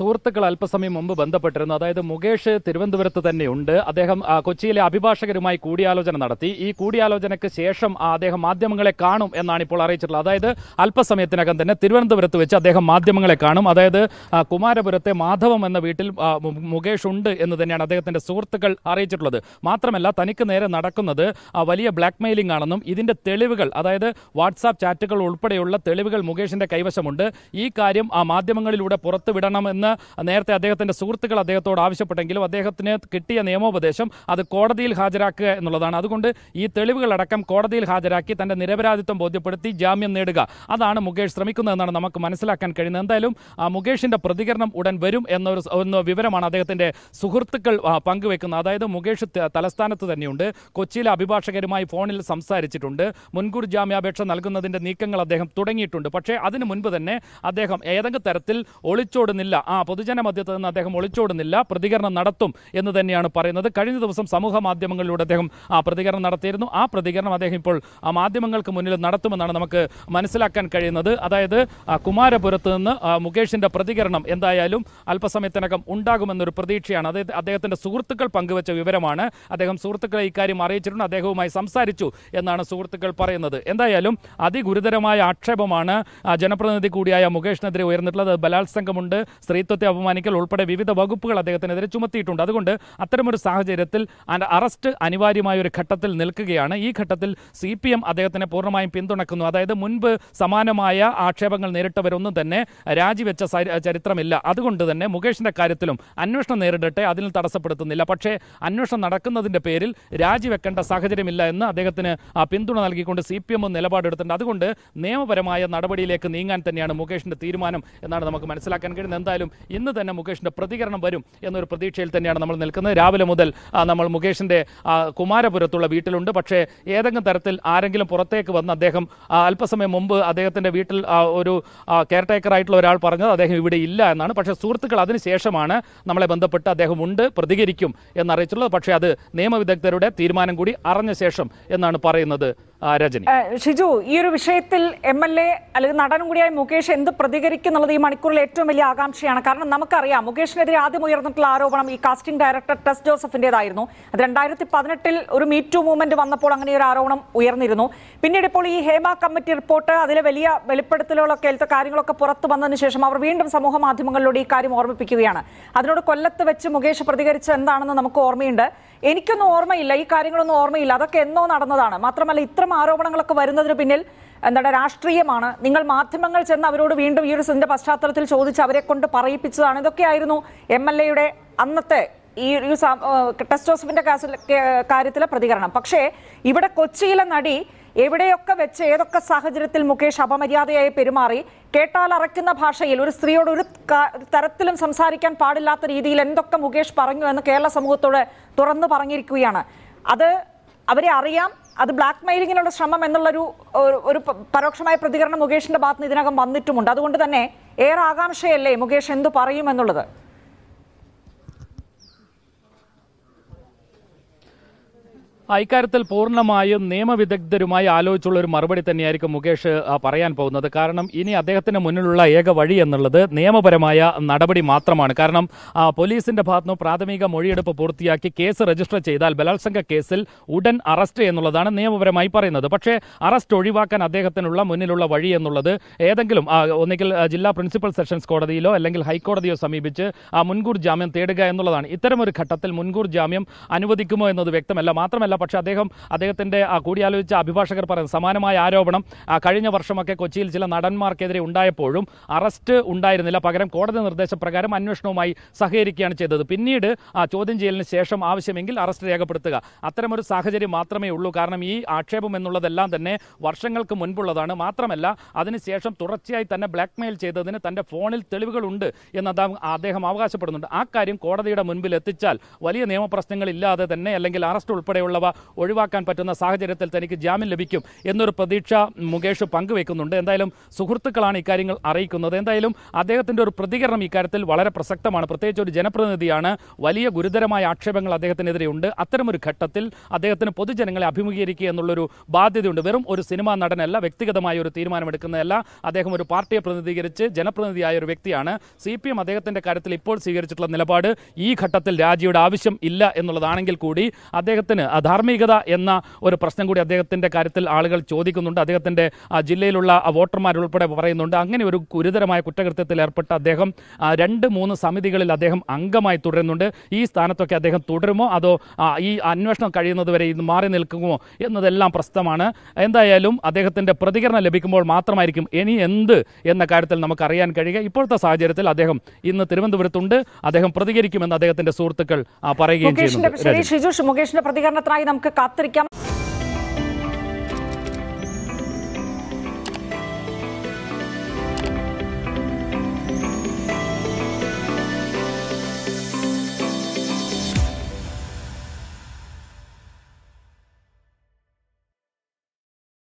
സുഹൃത്തുക്കൾ അല്പസമയം മുമ്പ് ബന്ധപ്പെട്ടിരുന്നു അതായത് മുകേഷ് തിരുവനന്തപുരത്ത് തന്നെയുണ്ട് അദ്ദേഹം കൊച്ചിയിലെ അഭിഭാഷകരുമായി കൂടിയാലോചന നടത്തി ഈ കൂടിയാലോചനയ്ക്ക് ശേഷം അദ്ദേഹം മാധ്യമങ്ങളെ കാണും എന്നാണ് ഇപ്പോൾ അറിയിച്ചിട്ടുള്ളത് അതായത് അല്പസമയത്തിനകം തന്നെ തിരുവനന്തപുരത്ത് വെച്ച് അദ്ദേഹം മാധ്യമങ്ങളെ കാണും അതായത് കുമാരപുരത്തെ മാധവം എന്ന വീട്ടിൽ മുകേഷ് ഉണ്ട് എന്ന് തന്നെയാണ് അദ്ദേഹത്തിന്റെ സുഹൃത്തുക്കൾ അറിയിച്ചിട്ടുള്ളത് മാത്രമല്ല തനിക്ക് നേരെ നടക്കുന്നത് വലിയ ബ്ലാക്ക് മെയിലിംഗ് ആണെന്നും ഇതിന്റെ തെളിവുകൾ അതായത് വാട്സാപ്പ് ചാറ്റുകൾ ഉൾപ്പെടെയുള്ള തെളിവുകൾ മുകേഷിന്റെ കൈവശമുണ്ട് ഈ കാര്യം ആ മാധ്യമങ്ങളിലൂടെ പുറത്തുവിടണമെന്ന് എന്ന് നേരത്തെ അദ്ദേഹത്തിന്റെ സുഹൃത്തുക്കൾ അദ്ദേഹത്തോട് ആവശ്യപ്പെട്ടെങ്കിലും അദ്ദേഹത്തിന് കിട്ടിയ നിയമോപദേശം അത് കോടതിയിൽ ഹാജരാക്കുക എന്നുള്ളതാണ് അതുകൊണ്ട് ഈ തെളിവുകളടക്കം കോടതിയിൽ ഹാജരാക്കി തന്റെ നിരപരാധിത്വം ബോധ്യപ്പെടുത്തി ജാമ്യം നേടുക അതാണ് മുകേഷ് ശ്രമിക്കുന്നതെന്നാണ് നമുക്ക് മനസ്സിലാക്കാൻ കഴിയുന്നത് എന്തായാലും മുകേഷിന്റെ പ്രതികരണം ഉടൻ വരും എന്നൊരു എന്ന വിവരമാണ് അദ്ദേഹത്തിന്റെ സുഹൃത്തുക്കൾ പങ്കുവെക്കുന്നത് അതായത് മുകേഷ് തലസ്ഥാനത്ത് തന്നെയുണ്ട് കൊച്ചിയിലെ അഭിഭാഷകരുമായി ഫോണിൽ സംസാരിച്ചിട്ടുണ്ട് മുൻകൂർ ജാമ്യാപേക്ഷ നൽകുന്നതിന്റെ നീക്കങ്ങൾ അദ്ദേഹം തുടങ്ങിയിട്ടുണ്ട് പക്ഷേ അതിനു മുൻപ് തന്നെ അദ്ദേഹം ഏതെങ്കിലും തരത്തിൽ ഒളിച്ചോടുന്നില്ല ആ ആ പൊതുജന മധ്യത്ത് നിന്ന് അദ്ദേഹം ഒളിച്ചോടുന്നില്ല പ്രതികരണം നടത്തും എന്ന് തന്നെയാണ് പറയുന്നത് കഴിഞ്ഞ ദിവസം സമൂഹ മാധ്യമങ്ങളിലൂടെ അദ്ദേഹം ആ പ്രതികരണം നടത്തിയിരുന്നു ആ പ്രതികരണം അദ്ദേഹം ഇപ്പോൾ ആ മാധ്യമങ്ങൾക്ക് മുന്നിൽ നടത്തുമെന്നാണ് നമുക്ക് മനസ്സിലാക്കാൻ കഴിയുന്നത് അതായത് കുമാരപുരത്ത് നിന്ന് മുകേഷിൻ്റെ പ്രതികരണം എന്തായാലും അല്പസമയത്തിനകം ഉണ്ടാകുമെന്നൊരു പ്രതീക്ഷയാണ് അതായത് അദ്ദേഹത്തിൻ്റെ സുഹൃത്തുക്കൾ പങ്കുവച്ച വിവരമാണ് അദ്ദേഹം സുഹൃത്തുക്കളെ ഇക്കാര്യം അറിയിച്ചിട്ടുണ്ട് അദ്ദേഹവുമായി സംസാരിച്ചു എന്നാണ് സുഹൃത്തുക്കൾ പറയുന്നത് എന്തായാലും അതിഗുരുതരമായ ആക്ഷേപമാണ് ജനപ്രതിനിധി കൂടിയായ മുകേഷിനെതിരെ ഉയർന്നിട്ടുള്ളത് ബലാത്സംഗമുണ്ട് സ്ത്രീ ദായിത്വത്തെ അപമാനിക്കൽ ഉൾപ്പെടെ വിവിധ വകുപ്പുകൾ അദ്ദേഹത്തിനെതിരെ ചുമത്തിയിട്ടുണ്ട് അതുകൊണ്ട് അത്തരമൊരു സാഹചര്യത്തിൽ അറസ്റ്റ് അനിവാര്യമായ ഒരു ഘട്ടത്തിൽ നിൽക്കുകയാണ് ഈ ഘട്ടത്തിൽ സി പി എം അദ്ദേഹത്തിനെ പൂർണ്ണമായും പിന്തുണക്കുന്നു അതായത് മുൻപ് സമാനമായ ആക്ഷേപങ്ങൾ നേരിട്ടവരൊന്നും തന്നെ രാജിവെച്ച ചരിത്രമില്ല അതുകൊണ്ട് തന്നെ മുകേഷിന്റെ കാര്യത്തിലും അന്വേഷണം നേരിടട്ടെ അതിൽ തടസ്സപ്പെടുത്തുന്നില്ല പക്ഷേ അന്വേഷണം നടക്കുന്നതിന്റെ പേരിൽ രാജിവെക്കേണ്ട സാഹചര്യമില്ല എന്ന് അദ്ദേഹത്തിന് പിന്തുണ നൽകിക്കൊണ്ട് സി പി എം നിലപാടെടുത്തിട്ടുണ്ട് അതുകൊണ്ട് നിയമപരമായ നടപടിയിലേക്ക് നീങ്ങാൻ തന്നെയാണ് മുകേഷിന്റെ തീരുമാനം എന്നാണ് നമുക്ക് മനസ്സിലാക്കാൻ കഴിയുന്നത് എന്തായാലും ഇന്ന് തന്നെ മുകേഷിൻ്റെ പ്രതികരണം വരും എന്നൊരു പ്രതീക്ഷയിൽ തന്നെയാണ് നമ്മൾ നിൽക്കുന്നത് രാവിലെ മുതൽ നമ്മൾ മുകേഷിൻ്റെ കുമാരപുരത്തുള്ള വീട്ടിലുണ്ട് പക്ഷേ ഏതെങ്കിലും തരത്തിൽ ആരെങ്കിലും പുറത്തേക്ക് വന്ന് അദ്ദേഹം അല്പസമയം മുമ്പ് അദ്ദേഹത്തിൻ്റെ വീട്ടിൽ ഒരു കെയർടേക്കറായിട്ടുള്ള ഒരാൾ പറഞ്ഞത് അദ്ദേഹം ഇവിടെ ഇല്ല എന്നാണ് പക്ഷേ സുഹൃത്തുക്കൾ അതിനുശേഷമാണ് നമ്മളെ ബന്ധപ്പെട്ട് അദ്ദേഹം ഉണ്ട് പ്രതികരിക്കും എന്നറിയിച്ചുള്ളത് പക്ഷേ അത് നിയമവിദഗ്ധരുടെ തീരുമാനം കൂടി അറിഞ്ഞ ശേഷം എന്നാണ് പറയുന്നത് ഷിജു ഈ ഒരു വിഷയത്തിൽ എം എൽ എ അല്ലെങ്കിൽ നടനും കൂടിയായ മുകേഷ് എന്ത് പ്രതികരിക്കും എന്നുള്ളത് ഈ മണിക്കൂറിലെ ഏറ്റവും വലിയ ആകാംക്ഷയാണ് കാരണം നമുക്കറിയാം മുകേഷിനെതിരെ ആദ്യം ഉയർന്നിട്ടുള്ള ആരോപണം ഈ കാസ്റ്റിംഗ് ഡയറക്ടർ ടെസ് ജോസഫിൻ്റെതായിരുന്നു അത് രണ്ടായിരത്തി പതിനെട്ടിൽ ഒരു മീറ്റു മൂവ്മെന്റ് വന്നപ്പോൾ അങ്ങനെ ഒരു ആരോപണം ഉയർന്നിരുന്നു പിന്നീട് ഇപ്പോൾ ഈ ഹേമ കമ്മിറ്റി റിപ്പോർട്ട് അതിലെ വലിയ വെളിപ്പെടുത്തലുകളൊക്കെ എടുത്ത കാര്യങ്ങളൊക്കെ പുറത്തു വന്നതിന് ശേഷം അവർ വീണ്ടും സമൂഹ മാധ്യമങ്ങളിലൂടെ ഈ കാര്യം ഓർമ്മിപ്പിക്കുകയാണ് അതിനോട് കൊല്ലത്ത് വെച്ച് മുകേഷ് പ്രതികരിച്ച എന്താണെന്ന് നമുക്ക് ഓർമ്മയുണ്ട് എനിക്കൊന്നും ഓർമ്മയില്ല ഈ കാര്യങ്ങളൊന്നും ഓർമ്മയില്ല അതൊക്കെ എന്നോ നടന്നതാണ് മാത്രമല്ല ഇത്ര ആരോപണങ്ങളൊക്കെ വരുന്നതിന് പിന്നിൽ എന്താണ് രാഷ്ട്രീയമാണ് നിങ്ങൾ മാധ്യമങ്ങൾ ചെന്ന് അവരോട് വീണ്ടും ഈ ഒരു ഇതിന്റെ പശ്ചാത്തലത്തിൽ ചോദിച്ച് അവരെ കൊണ്ട് പറയിപ്പിച്ചതാണ് ഇതൊക്കെയായിരുന്നു എം എൽ എയുടെ അന്നത്തെ ഈ ഒരു ടെസ്റ്റ് ജോസഫിന്റെ കാര്യത്തിലെ പ്രതികരണം പക്ഷേ ഇവിടെ കൊച്ചിയിലെ നടി എവിടെയൊക്കെ വെച്ച് ഏതൊക്കെ സാഹചര്യത്തിൽ മുകേഷ് അപമര്യാദയായി പെരുമാറി കേട്ടാൽ അറയ്ക്കുന്ന ഭാഷയിൽ ഒരു സ്ത്രീയോട് ഒരു തരത്തിലും സംസാരിക്കാൻ പാടില്ലാത്ത രീതിയിൽ എന്തൊക്കെ മുകേഷ് പറഞ്ഞു എന്ന് കേരള സമൂഹത്തോട് തുറന്നു പറഞ്ഞിരിക്കുകയാണ് അത് അവരെ അറിയാം അത് ബ്ലാക്ക് മെയിലിങ്ങിനുള്ള ശ്രമം എന്നുള്ളൊരു ഒരു പരോക്ഷമായ പ്രതികരണം മുകേഷിന്റെ ഭാഗത്ത് ഇതിനകം വന്നിട്ടുമുണ്ട് അതുകൊണ്ട് തന്നെ ഏറെ ആകാംക്ഷയല്ലേ മുകേഷ് എന്തു പറയും എന്നുള്ളത് ഇക്കാര്യത്തിൽ പൂർണ്ണമായും നിയമവിദഗ്ധരുമായി ആലോചിച്ചുള്ള ഒരു മറുപടി തന്നെയായിരിക്കും മുകേഷ് പറയാൻ പോകുന്നത് കാരണം ഇനി അദ്ദേഹത്തിന് മുന്നിലുള്ള ഏക വഴി എന്നുള്ളത് നിയമപരമായ നടപടി മാത്രമാണ് കാരണം പോലീസിന്റെ ഭാഗത്തുനിന്ന് പ്രാഥമിക മൊഴിയെടുപ്പ് പൂർത്തിയാക്കി കേസ് രജിസ്റ്റർ ചെയ്താൽ ബലാത്സംഗ കേസിൽ ഉടൻ അറസ്റ്റ് എന്നുള്ളതാണ് നിയമപരമായി പറയുന്നത് പക്ഷേ അറസ്റ്റ് ഒഴിവാക്കാൻ അദ്ദേഹത്തിനുള്ള മുന്നിലുള്ള വഴി എന്നുള്ളത് ഏതെങ്കിലും ഒന്നുകിൽ ജില്ലാ പ്രിൻസിപ്പൽ സെഷൻസ് കോടതിയിലോ അല്ലെങ്കിൽ ഹൈക്കോടതിയോ സമീപിച്ച് മുൻകൂർ ജാമ്യം തേടുക എന്നുള്ളതാണ് ഇത്തരമൊരു ഘട്ടത്തിൽ മുൻകൂർ ജാമ്യം അനുവദിക്കുമോ എന്നത് വ്യക്തമല്ല മാത്രമല്ല പക്ഷേ അദ്ദേഹം അദ്ദേഹത്തിൻ്റെ കൂടിയാലോചിച്ച അഭിഭാഷകർ പറയുന്നത് സമാനമായ ആരോപണം കഴിഞ്ഞ വർഷമൊക്കെ കൊച്ചിയിൽ ചില നടന്മാർക്കെതിരെ ഉണ്ടായപ്പോഴും അറസ്റ്റ് ഉണ്ടായിരുന്നില്ല പകരം കോടതി നിർദ്ദേശപ്രകാരം അന്വേഷണവുമായി സഹകരിക്കുകയാണ് ചെയ്തത് പിന്നീട് ചോദ്യം ചെയ്യലിന് ശേഷം ആവശ്യമെങ്കിൽ അറസ്റ്റ് രേഖപ്പെടുത്തുക അത്തരമൊരു സാഹചര്യം മാത്രമേ ഉള്ളൂ കാരണം ഈ ആക്ഷേപം എന്നുള്ളതെല്ലാം തന്നെ വർഷങ്ങൾക്ക് മുൻപുള്ളതാണ് മാത്രമല്ല അതിനുശേഷം തുടർച്ചയായി തന്നെ ബ്ലാക്ക്മെയിൽ ചെയ്തതിന് തൻ്റെ ഫോണിൽ തെളിവുകളുണ്ട് എന്ന് അദ്ദേഹം അവകാശപ്പെടുന്നുണ്ട് ആ കാര്യം കോടതിയുടെ മുൻപിൽ എത്തിച്ചാൽ വലിയ നിയമപ്രശ്നങ്ങൾ ഇല്ലാതെ തന്നെ അല്ലെങ്കിൽ അറസ്റ്റ് ഉൾപ്പെടെയുള്ളവ ഒഴിവാക്കാൻ പറ്റുന്ന സാഹചര്യത്തിൽ തനിക്ക് ജാമ്യം ലഭിക്കും എന്നൊരു പ്രതീക്ഷ മുകേഷ് പങ്കുവെക്കുന്നുണ്ട് എന്തായാലും സുഹൃത്തുക്കളാണ് ഇക്കാര്യങ്ങൾ അറിയിക്കുന്നത് എന്തായാലും അദ്ദേഹത്തിൻ്റെ ഒരു പ്രതികരണം ഇക്കാര്യത്തിൽ വളരെ പ്രസക്തമാണ് പ്രത്യേകിച്ച് ഒരു ജനപ്രതിനിധിയാണ് വലിയ ഗുരുതരമായ ആക്ഷേപങ്ങൾ അദ്ദേഹത്തിനെതിരെ ഉണ്ട് അത്തരമൊരു ഘട്ടത്തിൽ അദ്ദേഹത്തിന് പൊതുജനങ്ങളെ അഭിമുഖീകരിക്കുക എന്നുള്ളൊരു ബാധ്യതയുണ്ട് വെറും ഒരു സിനിമാ നടനല്ല വ്യക്തിഗതമായ ഒരു തീരുമാനമെടുക്കുന്നതല്ല അദ്ദേഹം ഒരു പാർട്ടിയെ പ്രതിനിധീകരിച്ച് ജനപ്രതിനിധിയായ ഒരു വ്യക്തിയാണ് സി പി എം അദ്ദേഹത്തിൻ്റെ കാര്യത്തിൽ ഇപ്പോൾ സ്വീകരിച്ചിട്ടുള്ള നിലപാട് ഈ ഘട്ടത്തിൽ രാജിയുടെ ആവശ്യം ഇല്ല എന്നുള്ളതാണെങ്കിൽ കൂടി അദ്ദേഹത്തിന് അധാ ധാർമ്മികത എന്ന ഒരു പ്രശ്നം കൂടി അദ്ദേഹത്തിൻ്റെ കാര്യത്തിൽ ആളുകൾ ചോദിക്കുന്നുണ്ട് അദ്ദേഹത്തിൻ്റെ ജില്ലയിലുള്ള വോട്ടർമാരുൾപ്പെടെ പറയുന്നുണ്ട് അങ്ങനെ ഒരു ഗുരുതരമായ കുറ്റകൃത്യത്തിൽ ഏർപ്പെട്ട അദ്ദേഹം രണ്ട് മൂന്ന് സമിതികളിൽ അദ്ദേഹം അംഗമായി തുടരുന്നുണ്ട് ഈ സ്ഥാനത്തൊക്കെ അദ്ദേഹം തുടരുമോ അതോ ഈ അന്വേഷണം കഴിയുന്നത് വരെ ഇത് മാറി നിൽക്കുമോ എന്നതെല്ലാം പ്രശ്നമാണ് എന്തായാലും അദ്ദേഹത്തിൻ്റെ പ്രതികരണം ലഭിക്കുമ്പോൾ മാത്രമായിരിക്കും ഇനി എന്ത് എന്ന കാര്യത്തിൽ നമുക്ക് അറിയാൻ കഴിയുക ഇപ്പോഴത്തെ സാഹചര്യത്തിൽ അദ്ദേഹം ഇന്ന് തിരുവനന്തപുരത്തുണ്ട് അദ്ദേഹം പ്രതികരിക്കുമെന്ന് അദ്ദേഹത്തിന്റെ സുഹൃത്തുക്കൾ പറയുകയും ചെയ്യുന്നു മുകേഷിന്റെ പ്രതികരണത്തിനായി നമുക്ക് കാത്തിരിക്കാം